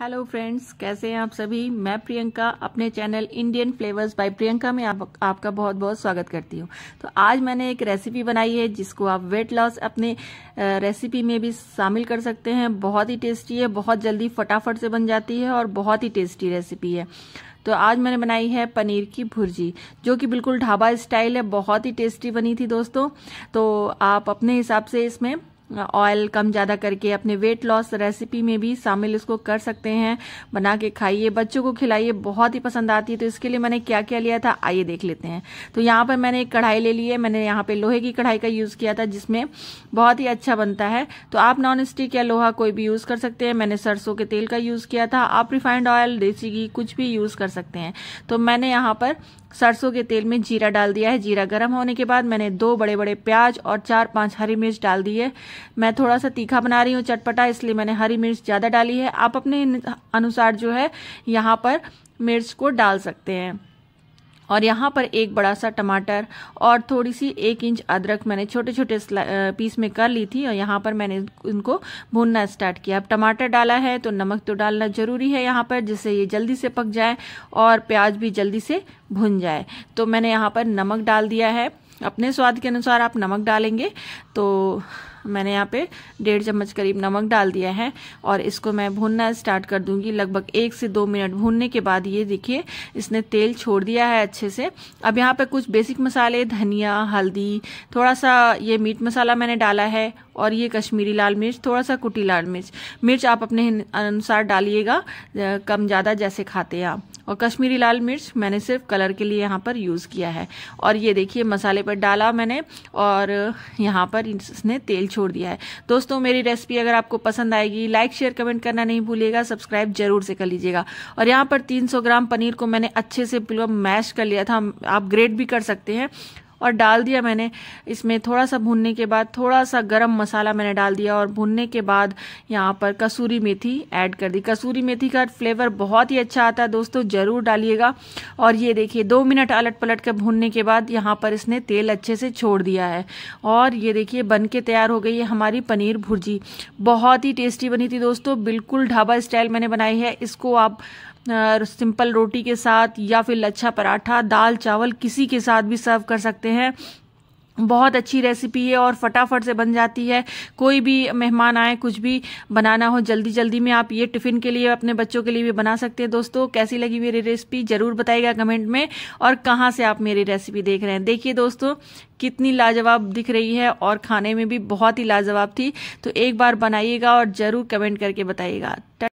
hello friends कैसे हैं आप सभी मैं प्रियंका अपने channel Indian flavours by Priyanka में आप, आपका बहुत बहुत स्वागत करती हूँ तो आज मैंने एक रेसिपी बनाई है जिसको आप वेट लॉस अपने रेसिपी में भी शामिल कर सकते हैं बहुत ही टेस्टी है बहुत जल्दी फटाफट से बन जाती है और बहुत ही टेस्टी रेसिपी है तो आज मैंने बनाई है पनीर की भुर्जी जो कि बिल्कुल ढाबा स्टाइल है बहुत ही टेस्टी बनी थी दोस्तों तो आप अपने हिसाब से इसमें ऑयल कम ज़्यादा करके अपने वेट लॉस रेसिपी में भी शामिल इसको कर सकते हैं बना के खाइए बच्चों को खिलाइए बहुत ही पसंद आती है तो इसके लिए मैंने क्या क्या लिया था आइए देख लेते हैं तो यहाँ पर मैंने एक कढ़ाई ले ली है मैंने यहाँ पे लोहे की कढ़ाई का यूज़ किया था जिसमें बहुत ही अच्छा बनता है तो आप नॉन स्टिक या लोहा कोई भी यूज़ कर सकते हैं मैंने सरसों के तेल का यूज़ किया था आप रिफाइंड ऑयल देसी घी कुछ भी यूज़ कर सकते हैं तो मैंने यहाँ पर सरसों के तेल में जीरा डाल दिया है जीरा गर्म होने के बाद मैंने दो बड़े बड़े प्याज और चार पांच हरी मिर्च डाल दी है मैं थोड़ा सा तीखा बना रही हूँ चटपटा इसलिए मैंने हरी मिर्च ज़्यादा डाली है आप अपने अनुसार जो है यहाँ पर मिर्च को डाल सकते हैं और यहाँ पर एक बड़ा सा टमाटर और थोड़ी सी एक इंच अदरक मैंने छोटे छोटे पीस में कर ली थी और यहाँ पर मैंने इनको भूनना स्टार्ट किया अब टमाटर डाला है तो नमक तो डालना ज़रूरी है यहाँ पर जिससे ये जल्दी से पक जाए और प्याज भी जल्दी से भुन जाए तो मैंने यहाँ पर नमक डाल दिया है अपने स्वाद के अनुसार आप नमक डालेंगे तो मैंने यहाँ पे डेढ़ चम्मच करीब नमक डाल दिया है और इसको मैं भूनना स्टार्ट कर दूंगी लगभग एक से दो मिनट भूनने के बाद ये देखिए इसने तेल छोड़ दिया है अच्छे से अब यहाँ पे कुछ बेसिक मसाले धनिया हल्दी थोड़ा सा ये मीट मसाला मैंने डाला है और ये कश्मीरी लाल मिर्च थोड़ा सा कुटी लाल मिर्च मिर्च आप अपने अनुसार डालिएगा कम ज़्यादा जैसे खाते हैं आप और कश्मीरी लाल मिर्च मैंने सिर्फ कलर के लिए यहाँ पर यूज़ किया है और ये देखिए मसाले पर डाला मैंने और यहाँ पर इसने तेल छोड़ दिया है दोस्तों मेरी रेसिपी अगर आपको पसंद आएगी लाइक शेयर कमेंट करना नहीं भूलिएगा सब्सक्राइब जरूर से कर लीजिएगा और यहाँ पर 300 ग्राम पनीर को मैंने अच्छे से मैश कर लिया था आप ग्रेट भी कर सकते हैं और डाल दिया मैंने इसमें थोड़ा सा भूनने के बाद थोड़ा सा गरम मसाला मैंने डाल दिया और भूनने के बाद यहाँ पर कसूरी मेथी ऐड कर दी कसूरी मेथी का फ्लेवर बहुत ही अच्छा आता है दोस्तों ज़रूर डालिएगा और ये देखिए दो मिनट अलट पलट कर भूनने के बाद यहाँ पर इसने तेल अच्छे से छोड़ दिया है और ये देखिए बन के तैयार हो गई है हमारी पनीर भुर्जी बहुत ही टेस्टी बनी थी दोस्तों बिल्कुल ढाबा स्टाइल मैंने बनाई है इसको आप सिंपल रोटी के साथ या फिर लच्छा पराठा दाल चावल किसी के साथ भी सर्व कर सकते हैं बहुत अच्छी रेसिपी है और फटाफट से बन जाती है कोई भी मेहमान आए कुछ भी बनाना हो जल्दी जल्दी में आप ये टिफ़िन के लिए अपने बच्चों के लिए भी बना सकते हैं दोस्तों कैसी लगी मेरी रेसिपी ज़रूर बताइएगा कमेंट में और कहाँ से आप मेरी रेसिपी देख रहे हैं देखिए दोस्तों कितनी लाजवाब दिख रही है और खाने में भी बहुत ही लाजवाब थी तो एक बार बनाइएगा और ज़रूर कमेंट करके बताइएगा